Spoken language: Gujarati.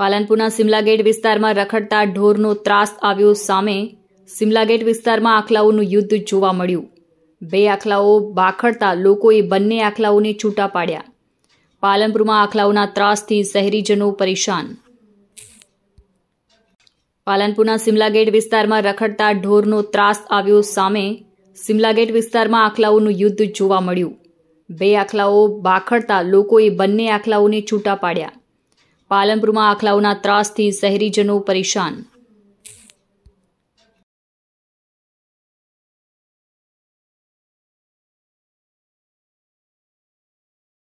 પાલનપુરના ગેટ વિસ્તારમાં રખડતા ઢોરનો ત્રાસ આવ્યો સામે સિમલાગેટ વિસ્તારમાં આખલાઓનું યુદ્ધ જોવા મળ્યું બે આખલાઓ બાખડતા લોકોએ બંને આખલાઓને છૂટા પાડ્યા પાલનપુરમાં આખલાઓના ત્રાસથી શહેરીજનો પરેશાન પાલનપુરના ગેટ વિસ્તારમાં રખડતા ઢોરનો ત્રાસ આવ્યો સામે સિમલાગેટ વિસ્તારમાં આખલાઓનું યુદ્ધ જોવા મળ્યું બે આખલાઓ બાખડતા લોકોએ બંને આખલાઓને છૂટા પાડ્યા પાલનપુરમાં આખલાઓના ત્રાસથી શહેરીજનો પરેશાન